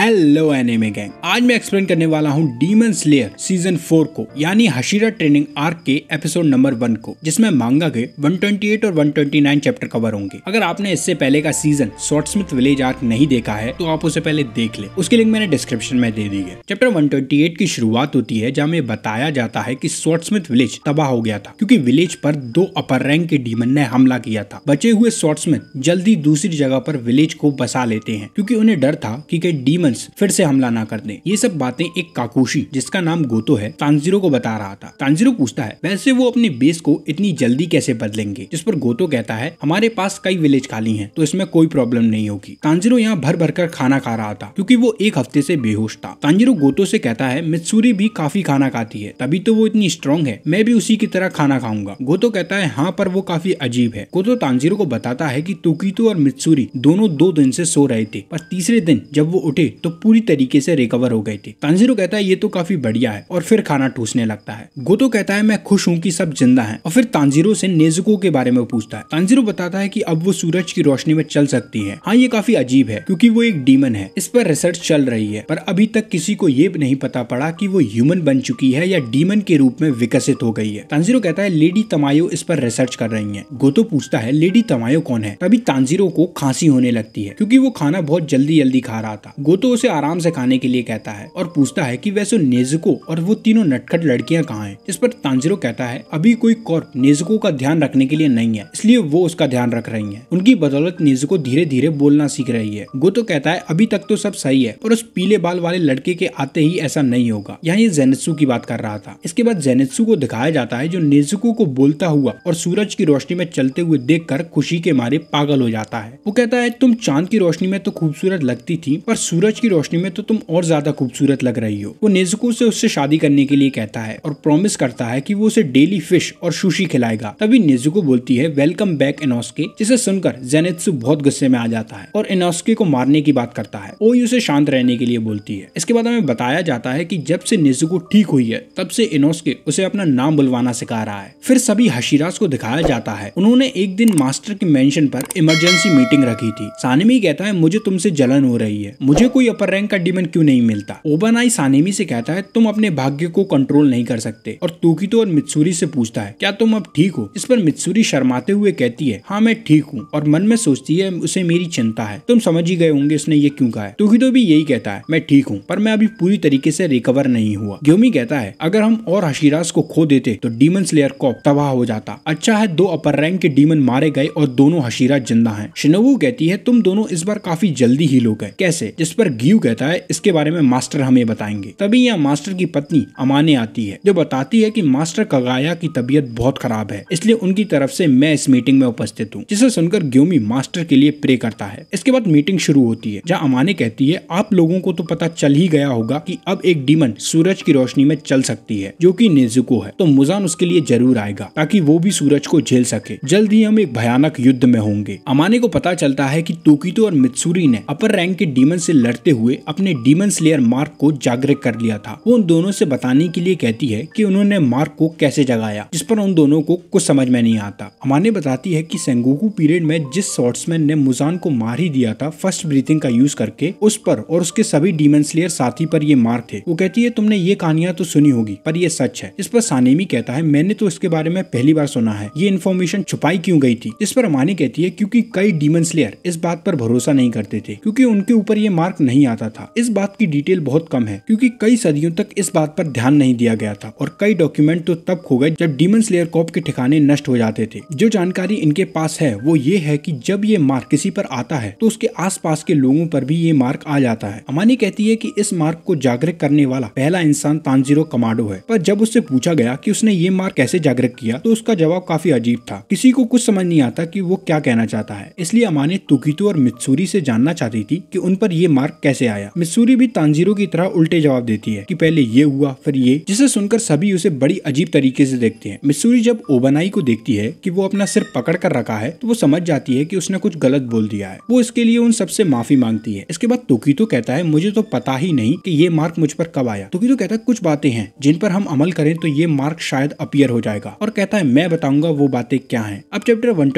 hello anime gang आज मैं explain करने वाला हूँ डीमन स्लेयर सीजन फोर को यानी हशीरा ट्रेनिंग आर्क के एपिसोड नंबर वन को जिसमें मांगा के 128 और 129 चैप्टर कवर होंगे अगर आपने इससे पहले का सीजन स्मिथ विलेज आर्क नहीं देखा है तो आप उसे पहले देख ले उसकी लिंक मैंने डिस्क्रिप्शन में दे दी है चैप्टर वन की शुरुआत होती है जहाँ में बताया जाता है की शॉर्ट स्मिथ विलेज तबाह हो गया था क्यूँकी विलेज पर दो अपर रैंक के डीमन ने हमला किया था बचे हुए शॉर्ट स्मिथ जल्दी दूसरी जगह पर विलेज को बसा लेते हैं क्यूँकी उन्हें डर था की डीमन ह्यूमंस फिर से हमला ना कर दे ये सब बातें एक काकोशी जिसका नाम गोतो है तांजीरो को बता रहा था तांजीरो पूछता है वैसे वो अपने बेस को इतनी जल्दी कैसे बदलेंगे जिस पर गोतो कहता है हमारे पास कई विलेज खाली है तो इसमें कोई प्रॉब्लम नहीं होगी तांजीरो यहाँ भर भर कर खाना खा रहा था क्यूँकी वो एक हफ्ते ऐसी बेहोश था तांजीरो गोतो ऐसी कहता है मित्सूरी भी काफी खाना खाती है तभी तो वो इतनी स्ट्रांग है मैं भी उसी की तरह खाना खाऊंगा गोतो कहता है हाँ पर वो काफी अजीब है गोतो तांजीरो को बताता है की तुकीतो और मित्सूरी दोनों दो दिन से सो रहे थे पर तीसरे दिन जब वो उठे तो पूरी तरीके से रिकवर हो गए थी तंजीरो कहता है ये तो काफी बढ़िया है और फिर खाना ठूसने लगता है गोतो कहता है मैं खुश हूँ की सब जिंदा है और फिर तांजीरो से नेजुको के बारे में पूछता है तांजीरो बताता है की अब वो सूरज की रोशनी में चल सकती है हाँ ये काफी अजीब है क्यूँकी वो एक डीमन है इस पर रिसर्च चल रही है पर अभी तक किसी को ये नहीं पता पड़ा की वो ह्यूमन बन चुकी है या डीमन के रूप में विकसित हो गई है तांजिरो कहता है लेडी तमायो इस पर रिसर्च कर रही है गोतो पूछता है लेडी तमायो कौन है तभी तांजीरो को खांसी होने लगती है क्यूँकी वो खाना बहुत जल्दी जल्दी खा रहा था गोतो तो उसे आराम से खाने के लिए कहता है और पूछता है की वैसे नेजुको और वो तीनों नटखट लड़कियाँ कहाँ है इस पर तांजिरो कहता है अभी कोई कॉर्प नेजुको का ध्यान रखने के लिए नहीं है इसलिए वो उसका ध्यान रख रही है उनकी बदौलत नेजुको धीरे धीरे बोलना सीख रही है गो तो कहता है अभी तक तो सब सही है पर उस पीले बाल वाले लड़के के आते ही ऐसा नहीं होगा यहाँ ये जेनेत्सु की बात कर रहा था इसके बाद जेनेत्सु को दिखाया जाता है जो नेजुको को बोलता हुआ और सूरज की रोशनी में चलते हुए देख कर खुशी के मारे पागल हो जाता है वो कहता है तुम चांद की रोशनी में तो खूबसूरत लगती थी पर सूरज सूरज की रोशनी में तो तुम और ज्यादा खूबसूरत लग रही हो वो नेजुको से उससे शादी करने के लिए कहता है और प्रॉमिस करता है कि वो उसे डेली फिश और सुशी खिलाएगा तभी नेजुको बोलती है वेलकम बैक इनोस्के जिसे सुनकर जेनेत्सु बहुत गुस्से में आ जाता है और इनोस्के को मारने की बात करता है ओई उसे शांत रहने के लिए बोलती है इसके बाद हमें बताया जाता है की जब से नेजुको ठीक हुई है तब से इनोस्के उसे अपना नाम बुलवाना सिखा रहा है फिर सभी हशीराज को दिखाया जाता है उन्होंने एक दिन मास्टर के मेंशन पर इमरजेंसी मीटिंग रखी थी सानमी कहता है मुझे तुमसे जलन हो रही है मुझे कोई कोई अपर रैंक का डीमन क्यों नहीं मिलता ओबन आई सानेमी से कहता है तुम अपने भाग्य को कंट्रोल नहीं कर सकते और तो और मित्सूरी से पूछता है क्या तुम अब ठीक हो इस पर मित्सूरी शर्माते हुए कहती है हाँ मैं ठीक हूँ और मन में सोचती है उसे मेरी चिंता है तुम समझ ही गए होंगे उसने ये क्यों कहा है तो भी यही कहता है मैं ठीक हूँ पर मैं अभी पूरी तरीके से रिकवर नहीं हुआ ग्योमी कहता है अगर हम और हशीराज को खो देते तो डीमन स्लेयर को तबाह हो जाता अच्छा है दो अपर रैंक के डीमन मारे गए और दोनों हशीराज जिंदा है शिनोबू कहती है तुम दोनों इस बार काफी जल्दी ही लोग गए कैसे जिस पर ग्यू कहता है इसके बारे में मास्टर हमें बताएंगे तभी यहाँ मास्टर की पत्नी अमाने आती है जो बताती है की मास्टर कगाया की तबीयत बहुत खराब है इसलिए उनकी तरफ से मैं इस मीटिंग में उपस्थित हूँ जिसे सुनकर ग्योमी मास्टर के लिए प्रे करता है इसके बाद मीटिंग शुरू होती है जहाँ अमाने कहती है आप लोगों को तो पता चल ही गया होगा की अब एक डीमन सूरज की रोशनी में चल सकती है जो की निजुको है तो मुजान उसके लिए जरूर आएगा ताकि वो भी सूरज को झेल सके जल्द ही हम एक भयानक युद्ध में होंगे अमाने को पता चलता है की तोकितो और मित्सूरी ने अपर रैंक के डीमन से लड़ करते हुए अपने डीमन स्लेयर मार्क को जागृत कर लिया था वो उन दोनों से बताने के लिए कहती है कि उन्होंने मार्क को कैसे जगाया जिस पर उन दोनों को कुछ समझ में नहीं आता अमाने बताती है कि सेंगोकू पीरियड में जिस शॉर्ट्समैन ने मुजान को मार ही दिया था फर्स्ट ब्रीथिंग का यूज करके उस पर और उसके सभी डीमन स्लेयर साथी पर ये मार्क थे वो कहती है तुमने ये कहानियां तो सुनी होगी पर ये सच है इस पर सानेमी कहता है मैंने तो इसके बारे में पहली बार सुना है ये इन्फॉर्मेशन छुपाई क्यों गई थी इस पर अमानी कहती है क्योंकि कई डीमन स्लेयर इस बात पर भरोसा नहीं करते थे क्योंकि उनके ऊपर ये मार्क नहीं आता था इस बात की डिटेल बहुत कम है क्योंकि कई सदियों तक इस बात पर ध्यान नहीं दिया गया था और कई डॉक्यूमेंट तो तब खो गए जब डीमन स्लेयर कॉप के ठिकाने नष्ट हो जाते थे जो जानकारी इनके पास है वो ये है की जब ये मार्क किसी पर आता है तो उसके आस के लोगों पर भी ये मार्क आ जाता है अमानी कहती है की इस मार्क को जागृत करने वाला पहला इंसान तानजीरो कमांडो है पर जब उससे पूछा गया की उसने ये मार्क कैसे जागृत किया तो उसका जवाब काफी अजीब था किसी को कुछ समझ नहीं आता की वो क्या कहना चाहता है इसलिए अमाने तुकितो और मित्सूरी से जानना चाहती थी कि उन पर ये मार्क कैसे आया मिसूरी भी तांजीरों की तरह उल्टे जवाब देती है कि पहले ये हुआ फिर ये जिसे सुनकर सभी उसे बड़ी अजीब तरीके से देखते हैं मिसूरी जब ओबनाई को देखती है कि वो अपना सिर पकड़ कर रखा है तो वो समझ जाती है कि उसने कुछ गलत बोल दिया है वो इसके लिए उन सबसे माफी मांगती है इसके बाद तो कहता है मुझे तो पता ही नहीं की ये मार्क मुझ पर कब आया तो कहता है कुछ बातें हैं जिन पर हम अमल करें तो ये मार्क शायद अपियर हो जाएगा और कहता है मैं बताऊंगा वो बातें क्या है अब चैप्टर वन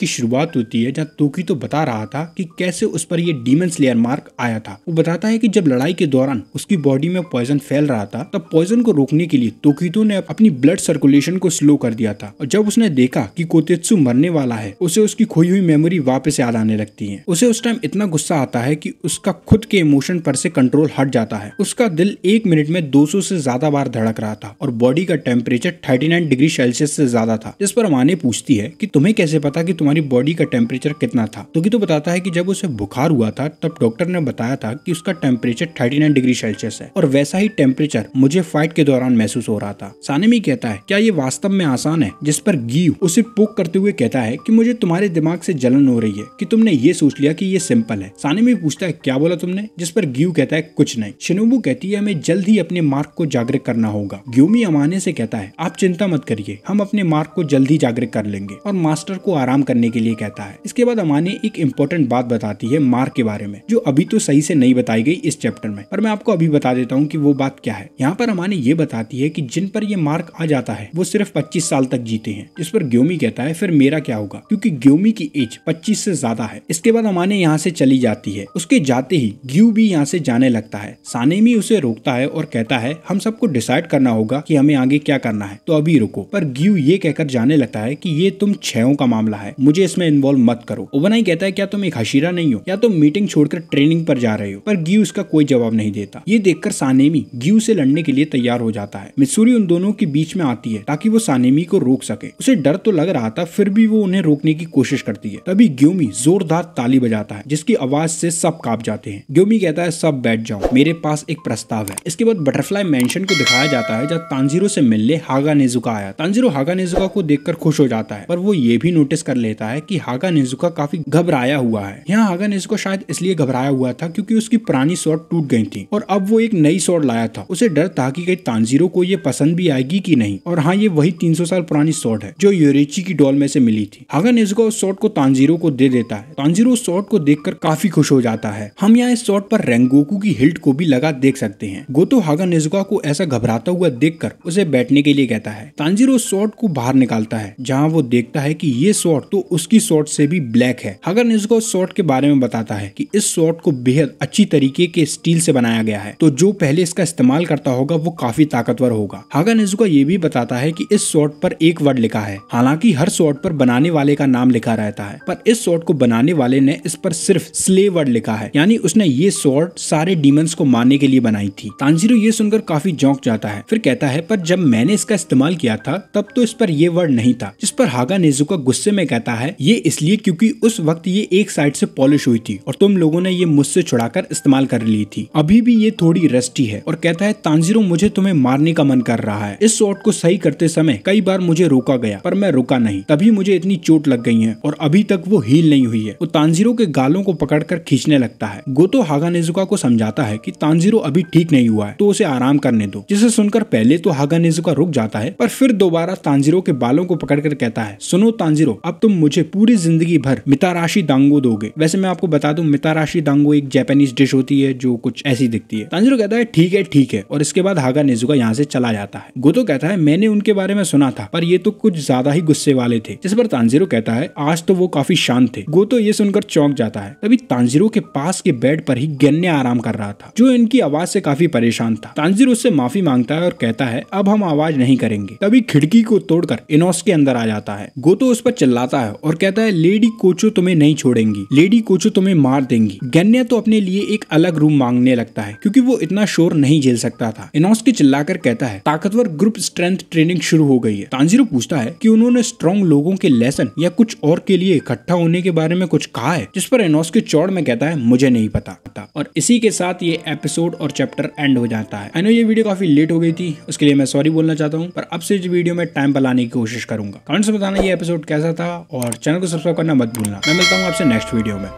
की शुरुआत होती है जहाँ तो बता रहा था की कैसे उस पर ये डीमन स्लेयर मार्क आया था वो बताता है कि जब लड़ाई के दौरान उसकी बॉडी में पॉइजन फैल रहा था तब पॉइजन को रोकने के लिए तोकितो ने अपनी ब्लड सर्कुलेशन को स्लो कर दिया था और जब उसने देखा कि कोतेत्सु मरने वाला है उसे उसकी खोई हुई मेमोरी वापस याद आने लगती है उसे उस टाइम इतना गुस्सा आता है की उसका खुद के इमोशन पर से कंट्रोल हट जाता है उसका दिल एक मिनट में दो सौ ज्यादा बार धड़क रहा था और बॉडी का टेम्परेचर थर्टी डिग्री सेल्सियस से ज्यादा था जिस पर माने पूछती है कि तुम्हें कैसे पता कि तुम्हारी बॉडी का टेम्परेचर कितना था तो कि तो बताता है कि जब उसे बुखार हुआ था तब डॉक्टर ने बताया बताया था कि उसका टेम्परेचर 39 डिग्री सेल्सियस है और वैसा ही टेम्परेचर मुझे फाइट के दौरान महसूस हो रहा था सानेमी कहता है क्या ये वास्तव में आसान है जिस पर गीव उसे पोक करते हुए कहता है की मुझे तुम्हारे दिमाग ऐसी जलन हो रही है की तुमने ये सोच लिया की ये सिंपल है सानेमी पूछता है क्या बोला तुमने जिस पर गीव कहता है कुछ नहीं शिनोबू कहती है हमें जल्द ही अपने मार्ग को जागृत करना होगा ग्योमी अमाने से कहता है आप चिंता मत करिए हम अपने मार्ग को जल्द ही जागृत कर लेंगे और मास्टर को आराम करने के लिए कहता है इसके बाद अमाने एक इम्पोर्टेंट बात बताती है मार्ग के बारे में जो अभी तो सही सही से नहीं बताई गई इस चैप्टर में पर मैं आपको अभी बता देता हूँ कि वो बात क्या है यहाँ पर हमारे ये बताती है कि जिन पर ये मार्क आ जाता है वो सिर्फ 25 साल तक जीते हैं इस पर ग्योमी कहता है फिर मेरा क्या होगा क्योंकि ग्योमी की एज 25 से ज्यादा है इसके बाद हमारे यहाँ से चली जाती है उसके जाते ही ग्यू भी यहाँ से जाने लगता है सानेमी उसे रोकता है और कहता है हम सबको डिसाइड करना होगा की हमें आगे क्या करना है तो अभी रुको पर ग्यू ये कहकर जाने लगता है की ये तुम छो का मामला है मुझे इसमें इन्वॉल्व मत करो ओबनाई कहता है क्या तुम एक हशीरा नहीं हो या तुम मीटिंग छोड़कर ट्रेनिंग पर जा रहे हो पर ग्यू इसका कोई जवाब नहीं देता ये देखकर सानेमी ग्यू से लड़ने के लिए तैयार हो जाता है मिसूरी उन दोनों के बीच में आती है ताकि वो सानेमी को रोक सके उसे डर तो लग रहा था फिर भी वो उन्हें रोकने की कोशिश करती है तभी ग्योमी जोरदार ताली बजाता है जिसकी आवाज से सब कांप जाते हैं ग्योमी कहता है सब बैठ जाओ मेरे पास एक प्रस्ताव है इसके बाद बटरफ्लाई मैंशन को दिखाया जाता है जब तांजीरो से मिलने हागा नेजुका आया तांजीरो हागा नेजुका को देखकर खुश हो जाता है पर वो ये भी नोटिस कर लेता है की हागा नेजुका काफी घबराया हुआ है यहाँ हागा नेजुका शायद इसलिए घबराया हुआ था क्योंकि उसकी पुरानी शॉर्ट टूट गई थी और अब वो एक नई शॉर्ट लाया था उसे डर था कि कहीं तानजीरो को ये पसंद भी आएगी कि नहीं और हाँ ये वही 300 साल पुरानी शॉर्ट है जो योरेची की डॉल में से मिली थी हागन इसको उस शॉर्ट को तानजीरो को दे देता है तानजीरो उस शॉर्ट को देखकर काफी खुश हो जाता है हम यहाँ इस शॉर्ट पर रेंगोकू की हिल्ट को भी लगा देख सकते हैं गोतो हागन निजुका को ऐसा घबराता हुआ कर उसे बैठने के लिए कहता है तानजीरो शॉर्ट को बाहर निकालता है जहाँ वो देखता है की ये शॉर्ट तो उसकी शॉर्ट से भी ब्लैक है हागन निजुका उस शॉर्ट के बारे में बताता है की इस शॉर्ट को बेहद अच्छी तरीके के स्टील से बनाया गया है तो जो पहले इसका इस्तेमाल करता होगा वो काफी ताकतवर होगा हागा नेजुका ये भी बताता है कि इस शॉर्ट पर एक वर्ड लिखा है हालांकि हर शॉर्ट पर बनाने वाले का नाम लिखा रहता है पर इस शॉर्ट को बनाने वाले ने इस पर सिर्फ स्ले वर्ड लिखा है यानी उसने ये शॉर्ट सारे डीमंस को मारने के लिए बनाई थी तांजिरो ये सुनकर काफी जौक जाता है फिर कहता है पर जब मैंने इसका इस्तेमाल किया था तब तो इस पर यह वर्ड नहीं था जिस पर हागा नेजुका गुस्से में कहता है ये इसलिए क्योंकि उस वक्त ये एक साइड से पॉलिश हुई थी और तुम लोगों ने ये मुझसे छुड़ाकर इस्तेमाल कर ली थी अभी भी ये थोड़ी रेस्टी है और कहता है तांजीरो मुझे तुम्हें मारने का मन कर रहा है इस शॉट को सही करते समय कई बार मुझे रोका गया पर मैं रुका नहीं तभी मुझे इतनी चोट लग गई है और अभी तक वो हील नहीं हुई है वो तांजीरो के गालों को पकड़कर खींचने लगता है गोतो हागा को समझाता है कि तांजीरो अभी ठीक नहीं हुआ है तो उसे आराम करने दो जिसे सुनकर पहले तो हागा रुक जाता है पर फिर दोबारा तांजिरो के बालों को पकड़कर कहता है सुनो तांजीरो अब तुम मुझे पूरी जिंदगी भर मिताराशी दांगो दोगे वैसे मैं आपको बता दूं मिताराशी दांगो एक जापानीज डिश होती है जो कुछ ऐसी दिखती है तांजिरो कहता है ठीक है ठीक है और इसके बाद हागा नेजुका यहाँ से चला जाता है गोतो कहता है मैंने उनके बारे में सुना था पर ये तो कुछ ज्यादा ही गुस्से वाले थे जिस पर तांजिरो कहता है आज तो वो काफी शांत थे गोतो ये सुनकर चौंक जाता है तभी तांजिरो के पास के बेड पर ही गन्ने आराम कर रहा था जो इनकी आवाज से काफी परेशान था तांजिरो उससे माफी मांगता है और कहता है अब हम आवाज नहीं करेंगे तभी खिड़की को तोड़कर इनोस के अंदर आ जाता है गोतो उस पर चिल्लाता है और कहता है लेडी कोचो तुम्हें नहीं छोड़ेंगी लेडी कोचो तुम्हें मार देंगी गन्ने तो अपने अपने लिए एक अलग रूम मांगने लगता है क्योंकि वो इतना शोर नहीं झेल सकता था इनोस्की चिल्लाकर कहता है ताकतवर ग्रुप स्ट्रेंथ ट्रेनिंग शुरू हो गई है तांजीरो पूछता है कि उन्होंने स्ट्रॉन्ग लोगों के लेसन या कुछ और के लिए इकट्ठा होने के बारे में कुछ कहा है जिस पर इनोस्की चौड़ में कहता है मुझे नहीं पता और इसी के साथ ये एपिसोड और चैप्टर एंड हो जाता है आई ये वीडियो काफी लेट हो गई थी उसके लिए मैं सॉरी बोलना चाहता हूँ पर अब से इस वीडियो में टाइम पर लाने की कोशिश करूंगा कमेंट्स में बताना ये एपिसोड कैसा था और चैनल को सब्सक्राइब करना मत भूलना मैं मिलता हूँ आपसे नेक्स्ट वीडियो में